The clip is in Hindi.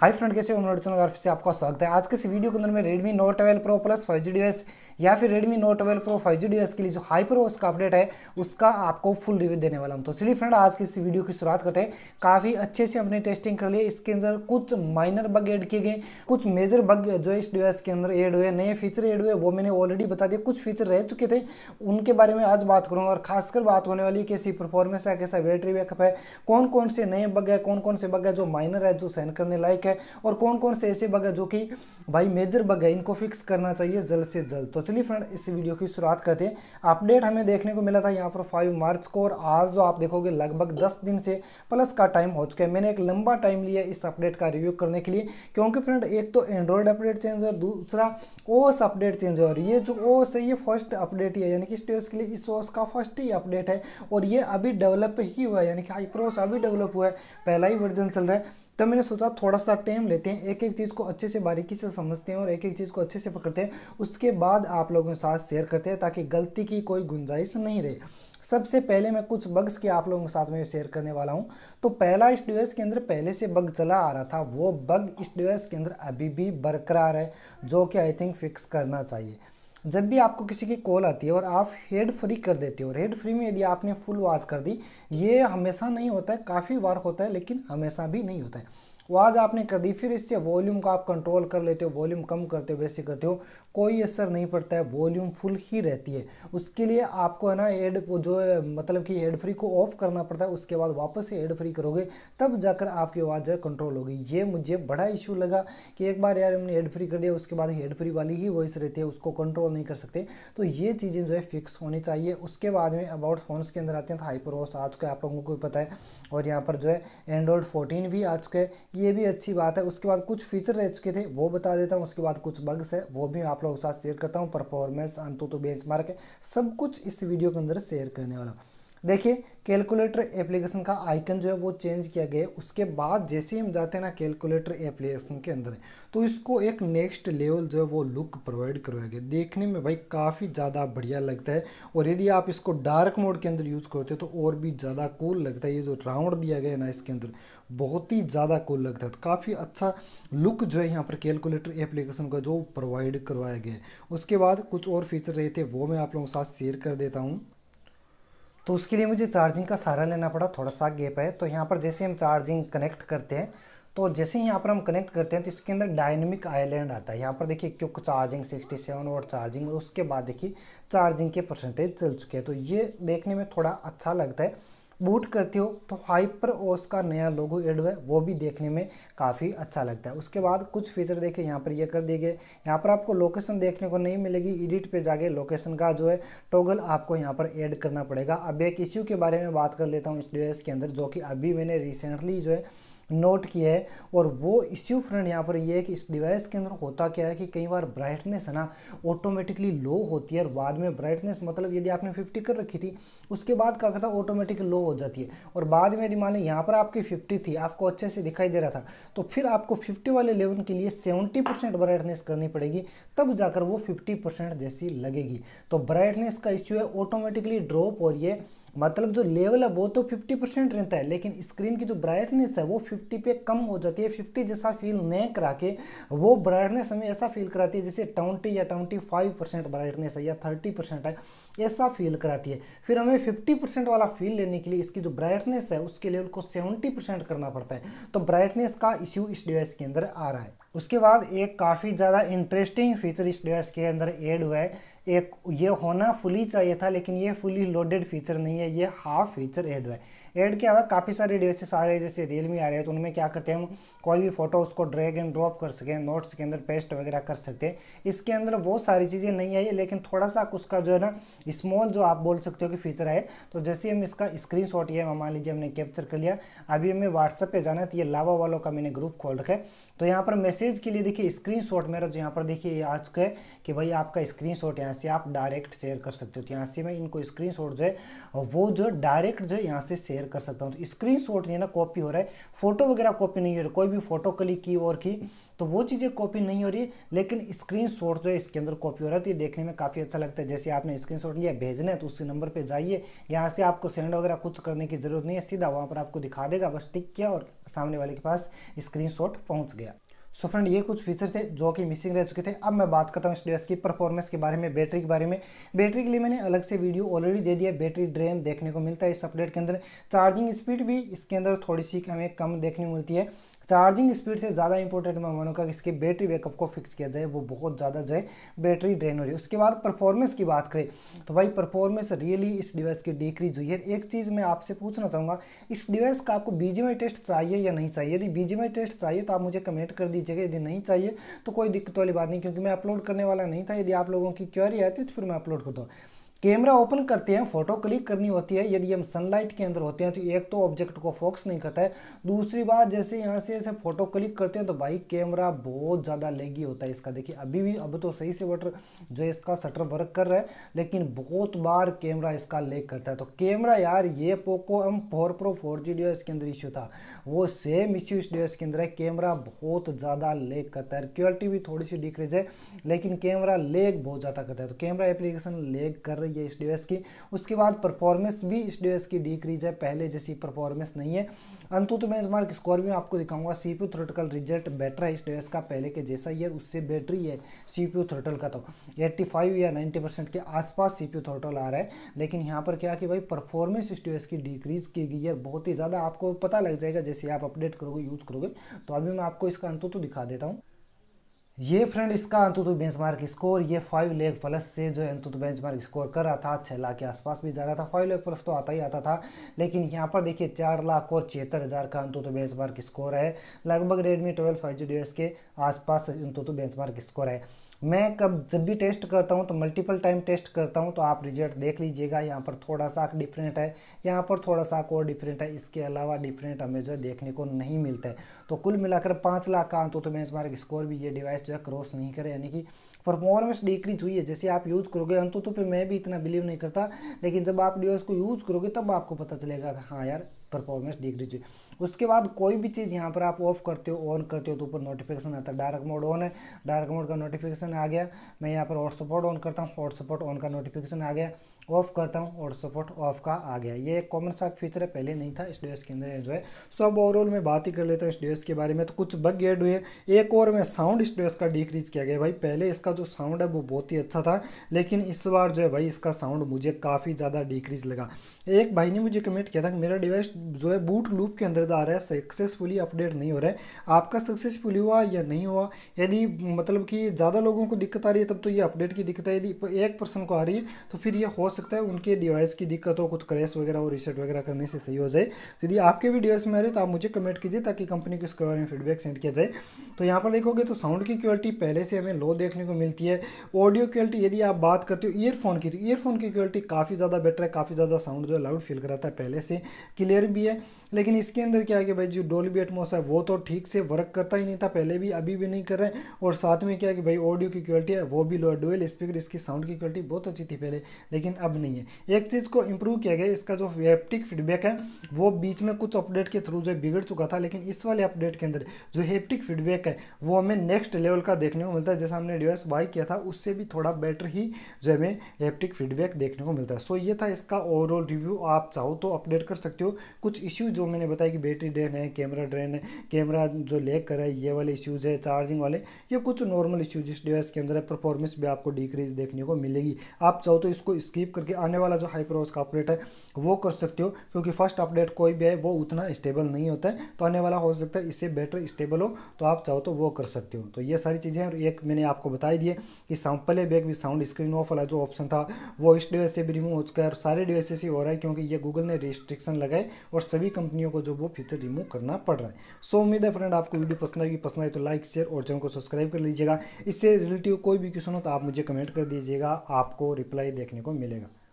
हाई फ्रेंड कैसे मनोरंजन से आपका स्वागत है आज के इस वीडियो के अंदर मैं Redmi Note 12 Pro Plus 5G device या फिर Redmi note twelve pro five G के लिए जो हाइपर ओस का अपडेट है उसका आपको फुल रिव्यू देने वाला हूँ तो चलिए फ्रेंड आज की इस वीडियो की शुरुआत करते हैं काफ़ी अच्छे से हमने टेस्टिंग कर लिया इसके अंदर कुछ माइनर बग एड किए गए कुछ मेजर बग जो इस डिवाइस के अंदर एड हुए नए फीचर एड हुए वो मैंने ऑलरेडी बता दिया कुछ फीचर रह चुके थे उनके बारे में आज बात करूँगा और खासकर बात होने वाली कैसी परफॉर्मेंस है कैसा बैटरी बैकअप है कौन कौन से नए बग है कौन कौन से बग है जो माइनर है जो सहन करने लायक है और कौन कौन से ऐसे बग है जो कि भाई मेजर बग है इनको फिक्स करना चाहिए जल्द से जल्द तो चलिए फ्रेंड इस वीडियो की शुरुआत करते हैं अपडेट हमें देखने को मिला था यहाँ पर फाइव मार्च को और आज जो आप देखोगे लगभग दस दिन से प्लस का टाइम हो चुका है मैंने एक लंबा टाइम लिया इस अपडेट का रिव्यू करने के लिए क्योंकि फ्रेंड एक तो एंड्रॉयड अपडेट चेंज है दूसरा ओस अपडेट चेंज है और ये जो ओस है ये फर्स्ट अपडेट ही है यानी कि स्टेज के लिए इस ओस का फर्स्ट ही अपडेट है और ये अभी डेवलप ही हुआ है यानी कि हाइप्रोस अभी डेवलप हुआ है पहला ही वर्जन चल रहा है तब मैंने सोचा थोड़ा सा टाइम लेते हैं एक एक चीज़ को अच्छे से बारीकी से समझते हैं और एक एक चीज़ को अच्छे से पकड़ते हैं उसके बाद आप लोगों के साथ शेयर करते हैं ताकि गलती की कोई गुंजाइश नहीं रहे सबसे पहले मैं कुछ बग्स के आप लोगों के साथ में शेयर करने वाला हूँ तो पहला इस डिवाइस के अंदर पहले से बग चला आ रहा था वो बग इस डिवाइस के अंदर अभी भी बरकरार है जो कि आई थिंक फिक्स करना चाहिए जब भी आपको किसी की कॉल आती है और आप हेड फ्री कर देते हो और हेड फ्री में यदि आपने फुल वॉच कर दी ये हमेशा नहीं होता है काफ़ी बार होता है लेकिन हमेशा भी नहीं होता है वो आज आपने कर दी फिर इससे वॉल्यूम का आप कंट्रोल कर लेते हो वॉल्यूम कम करते हो वैसे करते हो कोई असर नहीं पड़ता है वॉल्यूम फुल ही रहती है उसके लिए आपको है ना एड जो मतलब कि एड फ्री को ऑफ करना पड़ता है उसके बाद वापस से एड फ्री करोगे तब जाकर आपकी आवाज़ जो है कंट्रोल होगी ये मुझे बड़ा इशू लगा कि एक बार यार हमने एड फ्री कर दिया उसके बाद हेड फ्री वाली ही वॉइस रहती है उसको कंट्रोल नहीं कर सकते तो ये चीज़ें जो है फिक्स होनी चाहिए उसके बाद में अबाउट फोन्स के अंदर आते हैं तो हाइपर आज के आप लोगों को पता है और यहाँ पर जो है एंड्रॉयड फोर्टीन भी आज के ये भी अच्छी बात है उसके बाद कुछ फीचर रह चुके थे वो बता देता हूँ उसके बाद कुछ बग्स है वो भी आप लोगों के साथ शेयर करता हूँ परफॉर्मेंस अंतु तो बेंच मार्क है सब कुछ इस वीडियो के अंदर शेयर करने वाला हूँ देखिए कैलकुलेटर एप्लीकेशन का आइकन जो है वो चेंज किया गया है उसके बाद जैसे हम जाते हैं ना कैलकुलेटर एप्लीकेशन के अंदर तो इसको एक नेक्स्ट लेवल जो है वो लुक प्रोवाइड करवाया गया देखने में भाई काफ़ी ज़्यादा बढ़िया लगता है और यदि आप इसको डार्क मोड के अंदर यूज़ करते हो तो और भी ज़्यादा कूल लगता है ये जो राउंड दिया गया है ना इसके अंदर बहुत ही ज़्यादा कूल लगता है तो काफ़ी अच्छा लुक जो है यहाँ पर कैलकुलेटर एप्लीकेशन का जो प्रोवाइड करवाया गया है उसके बाद कुछ और फीचर रहे थे वो मैं आप लोगों के साथ शेयर कर देता हूँ तो उसके लिए मुझे चार्जिंग का सहारा लेना पड़ा थोड़ा सा गैप है तो यहाँ पर जैसे हम चार्जिंग कनेक्ट करते हैं तो जैसे ही यहाँ पर हम कनेक्ट करते हैं तो इसके अंदर डायनेमिक आइलैंड आता है यहाँ पर देखिए क्योंकि चार्जिंग 67 सेवन और चार्जिंग और उसके बाद देखिए चार्जिंग के परसेंटेज चल चुके हैं तो ये देखने में थोड़ा अच्छा लगता है बूट करते हो तो हाइपर ओस का नया लोगो एड हुआ है वो भी देखने में काफ़ी अच्छा लगता है उसके बाद कुछ फीचर देखे यहाँ पर ये कर दिए गए यहाँ पर आपको लोकेशन देखने को नहीं मिलेगी एडिट पे जाके लोकेशन का जो है टोगल आपको यहाँ पर ऐड करना पड़ेगा अब एक इश्यू के बारे में बात कर लेता हूँ इस डिवाइस के अंदर जो कि अभी मैंने रिसेंटली जो है नोट किया है और वो इश्यू फ्रेंड यहाँ पर ये है कि इस डिवाइस के अंदर होता क्या है कि कई बार ब्राइटनेस है ना ऑटोमेटिकली लो होती है और बाद में ब्राइटनेस मतलब यदि आपने 50 कर रखी थी उसके बाद क्या करता है ऑटोमेटिक लो हो जाती है और बाद में यदि मान लें यहाँ पर आपकी फिफ्टी थी आपको अच्छे से दिखाई दे रहा था तो फिर आपको फिफ्टी वाले लेवल के लिए सेवेंटी ब्राइटनेस करनी पड़ेगी तब जाकर वो फिफ्टी जैसी लगेगी तो ब्राइटनेस का इश्यू है ऑटोमेटिकली ड्रॉप और ये मतलब जो लेवल है वो तो 50 परसेंट रहता है लेकिन स्क्रीन की जो ब्राइटनेस है वो 50 पे कम हो जाती है 50 जैसा फील नहीं करा के वो ब्राइटनेस हमें ऐसा फील कराती है जैसे 20 या 25 परसेंट ब्राइटनेस है या 30 परसेंट है ऐसा फील कराती है फिर हमें 50 परसेंट वाला फील लेने के लिए इसकी जो ब्राइटनेस है उसके लेवल को सेवेंटी परसेंट करना पड़ता है तो ब्राइटनेस का इश्यू इस डिवाइस के अंदर आ रहा है उसके बाद एक काफ़ी ज़्यादा इंटरेस्टिंग फीचर इस डिवाइस के अंदर एड हुआ है एक ये होना फुली चाहिए था लेकिन ये फुली लोडेड फीचर नहीं है ये हाफ फीचर एड है एड क्या हुआ काफ़ी सारे आ रहे हैं जैसे रियलमी आ रहे हैं तो उनमें क्या करते हैं हम कोई भी फोटो उसको ड्रैग एंड ड्रॉप कर सकें नोट्स के अंदर पेस्ट वगैरह कर सकते हैं इसके अंदर वो सारी चीज़ें नहीं आई है लेकिन थोड़ा सा उसका जो है ना स्मॉल जो आप बोल सकते हो कि फीचर है तो जैसे हम इसका स्क्रीन शॉट ये मान लीजिए हमने कैप्चर कर लिया अभी हमें व्हाट्सअप पर जाना है तो ये लावा वालों का मैंने ग्रुप खोल रखा है तो यहाँ पर मैसेज के लिए देखिए स्क्रीन शॉट मेरा जो यहाँ पर देखिए आज का है कि भाई आपका स्क्रीन शॉट यहाँ से आप डायरेक्ट शेयर कर सकते हो तो यहाँ से मैं इनको स्क्रीन शॉट जो है वो जो डायरेक्ट जो है यहाँ से शेयर शेयर कर सकता हूँ तो स्क्रीन शॉट ना कॉपी हो रहा है फोटो वगैरह कॉपी नहीं हो रही कोई भी फोटो क्लिक की और की तो वो चीज़ें कॉपी नहीं हो रही लेकिन स्क्रीन शॉट जो है इसके अंदर कॉपी हो रहा है तो ये देखने में काफ़ी अच्छा लगता है जैसे आपने स्क्रीन शॉट लिया भेजना है तो उसी नंबर पर जाइए यहाँ से आपको सेंड वगैरह कुछ करने की जरूरत नहीं है सीधा वहाँ पर आपको दिखा देगा बस टिक किया और सामने वाले के पास स्क्रीन शॉट पहुँच गया सो फ्रेंड ये कुछ फीचर थे जो कि मिसिंग रह चुके थे अब मैं बात करता हूँ इस डिवाइस की परफॉर्मेंस के बारे में बैटरी के बारे में बैटरी के लिए मैंने अलग से वीडियो ऑलरेडी दे दिया बैटरी ड्रेन देखने को मिलता है इस अपडेट के अंदर चार्जिंग स्पीड भी इसके अंदर थोड़ी सी हमें कम देखने को मिलती है चार्जिंग स्पीड से ज़्यादा इंपॉर्टेंट मैं मानूंगा कि इसके बैटरी बैकअप को फिक्स किया जाए वो बहुत ज़्यादा जो है बैटरी ड्रेन हो रही है उसके बाद परफॉर्मेंस की बात करें तो भाई परफॉर्मेंस रियली इस डिवाइस की डिक्रीज हुई है एक चीज़ मैं आपसे पूछना चाहूँगा इस डिवाइस का आपको बीजीएमआई टेस्ट चाहिए या नहीं चाहिए यदि बीजीएमआई टेस्ट चाहिए तो आप मुझे कमेंट कर दीजिएगा यदि नहीं चाहिए तो कोई दिक्कत वाली बात नहीं क्योंकि मैं अपलोड करने वाला नहीं था यदि आप लोगों की क्योरी आती तो फिर मैं अपलोड करता हूँ कैमरा ओपन करते हैं फोटो क्लिक करनी होती है यदि हम सनलाइट के अंदर होते हैं तो एक तो ऑब्जेक्ट को फोकस नहीं करता है दूसरी बात जैसे यहाँ से ऐसे फोटो क्लिक करते हैं तो भाई कैमरा बहुत ज़्यादा लेगी होता है इसका देखिए अभी भी अब तो सही से वटर जो इसका शटर वर्क कर रहा है लेकिन बहुत बार कैमरा इसका लेग करता है तो कैमरा यार ये Poco M four pro four G डी के अंदर इश्यू था वो सेम इश्यू इस डी के अंदर है कैमरा बहुत ज़्यादा लेग करता है क्वालिटी भी थोड़ी सी डिक्रीज है लेकिन कैमरा लेग बहुत ज़्यादा करता है तो कैमरा एप्लीकेशन लेग कर रही रही है इस डिवाइस की उसके बाद परफॉर्मेंस भी इस डिवाइस की डिक्रीज है पहले जैसी परफॉर्मेंस नहीं है अंतु तो बेंच मार्क स्कोर भी आपको दिखाऊंगा C P throttling result better है इस डिवाइस का पहले के जैसा ही है उससे बेटर ही है सी पी थ्रोटल का तो एट्टी फाइव या नाइन्टी परसेंट के आसपास सी पी थ्रोटल आ रहा है लेकिन यहाँ पर क्या कि भाई परफॉर्मेंस इस डिवाइस की डिक्रीज की गई है बहुत ही ज़्यादा आपको पता लग जाएगा जैसे आप अपडेट करोगे यूज़ करोगे तो अभी मैं आपको इसका अंतु तो दिखा देता हूँ ये फ्रेंड इसका बेंच बेंचमार्क स्कोर ये फाइव लेग प्लस से जो बेंच बेंचमार्क स्कोर कर रहा था छः लाख के आसपास भी जा रहा था फाइव लेग प्लस तो आता ही आता था लेकिन यहाँ पर देखिए चार लाख और छिहत्तर हज़ार का बेंच बेंचमार्क स्कोर है लगभग Redmi twelve five G D S के आसपास बेंच बेंचमार्क स्कोर है मैं कब जब भी टेस्ट करता हूँ तो मल्टीपल टाइम टेस्ट करता हूँ तो आप रिजल्ट देख लीजिएगा यहाँ पर थोड़ा सा डिफरेंट है यहाँ पर थोड़ा सा और डिफरेंट है इसके अलावा डिफरेंट हमें जो है देखने को नहीं मिलता है तो कुल मिलाकर पाँच लाख का अंत तो मैं हमारे स्कोर भी ये डिवाइस जो है क्रॉस नहीं करे यानी कि परफॉर्मेंस डिक्रीज हुई है जैसे आप यूज़ करोगे अंतु तो फिर मैं भी इतना बिलीव नहीं करता लेकिन जब आप डिवाइस को यूज़ करोगे तब आपको पता चलेगा हाँ यार परफॉर्मेंस डिक्रीज हुई उसके बाद कोई भी चीज़ यहाँ पर आप ऑफ करते हो ऑन करते हो तो ऊपर नोटिफिकेशन आता है डायरेक्ट मोड ऑन है डायरेक्ट मोड का नोटिफिकेशन आ गया मैं यहाँ पर हॉट सपोर्ट ऑन करता हूँ ऑट सपोर्ट ऑन का नोटिफिकेशन आ गया ऑफ करता हूँ ऑट सपोर्ट ऑफ का आ गया ये एक कॉमन सा फीचर है पहले नहीं था इस डी के अंदर जो है सो अब ओवरऑल मैं बात ही कर लेता हूँ इस के बारे में तो कुछ बग गेड हुए एक और में साउंड इस का डिक्रीज किया गया भाई पहले इसका जो साउंड है वो बहुत ही अच्छा था लेकिन इस बार जो है भाई इसका साउंड मुझे काफ़ी ज़्यादा डिक्रीज लगा एक भाई ने मुझे कमेंट किया था कि मेरा डिवाइस जो है बूट लूप के अंदर दर्द आ रहा है सक्सेसफुली अपडेट नहीं हो रहा है आपका सक्सेसफुल हुआ या नहीं हुआ यदि मतलब कि ज़्यादा लोगों को दिक्कत आ रही है तब तो ये अपडेट की दिक्कत है यदि एक पर्सन को आ रही है तो फिर ये हो सकता है उनके डिवाइस की दिक्कत हो कुछ क्रैश वगैरह हो रिसेट वगैरह करने से सही हो जाए तो यदि आपके भी डिवाइस में आ रहे तो आप मुझे कमेंट कीजिए ताकि कंपनी को इसके बारे में फीडबैक सेंड किया जाए तो यहाँ पर देखोगे तो साउंड की क्वालिटी पहले से हमें लो देखने को मिलती है ऑडियो क्वालिटी यदि आप बात करते हो ईयरफोन की तो ईयरफोन की क्वालिटी काफ़ी ज़्यादा बेटर है काफ़ी ज़्यादा साउंड जो है लाउड फील कराता है पहले से क्लियर भी है लेकिन इसके अंदर अंदर क्या है कि भाई जो डोलबी एटमोस है वो तो ठीक से वर्क करता ही नहीं था पहले भी अभी भी नहीं कर रहे और साथ में क्या है कि भाई ऑडियो की क्वालिटी है वो भी लो है स्पीकर इसकी साउंड की क्वालिटी बहुत अच्छी थी पहले लेकिन अब नहीं है एक चीज़ को इम्प्रूव किया गया इसका जो हेप्टिक फीडबैक है वो बीच में कुछ अपडेट के थ्रू जो है बिगड़ चुका था लेकिन इस वाले अपडेट के अंदर जो हेप्टिक फीडबैक है वो हमें नेक्स्ट लेवल का देखने को मिलता है जैसा हमने डिवाइस बाई किया था उससे भी थोड़ा बेटर ही जो हमें हेप्टिक फीडबैक देखने को मिलता है सो ये था इसका ओवरऑल रिव्यू आप चाहो तो अपडेट कर सकते हो कुछ इश्यू जो मैंने बताया कि बैटरी ड्रेन है कैमरा ड्रेन है कैमरा जो लेक कर रहा है ये वाले इश्यूज़ है चार्जिंग वाले ये कुछ नॉर्मल इश्यूज इस डिवाइस के अंदर है परफॉर्मेंस भी आपको डिक्रीज देखने को मिलेगी आप चाहो तो इसको स्किप करके आने वाला जो हाइपरओस का अपडेट है वो कर सकते हो क्योंकि फर्स्ट अपडेट कोई भी है वो उतना स्टेबल नहीं होता है तो आने वाला हो सकता है इससे बेटर स्टेबल हो तो आप चाहो तो वो कर सकते हो तो ये सारी चीज़ें और एक मैंने आपको बताई ही दिए कि प्ले बैक भी साउंड स्क्रीन ऑफ वाला जो ऑप्शन था वो इस डिवाइस से भी रिमूव हो चुका है और सारे डिवाइस से हो रहा है क्योंकि ये गूगल ने रिस्ट्रिक्शन लगाए और सभी कंपनियों को जो वो फीचर रिमूव करना पड़ रहा है सो उम्मीद है फ्रेंड आपको वीडियो पसंद आएगी पसंद आए तो लाइक शेयर और चैनल को सब्सक्राइब कर लीजिएगा इससे रिलेटिव कोई भी क्वेश्चन हो तो आप मुझे कमेंट कर दीजिएगा आपको रिप्लाई देखने को मिलेगा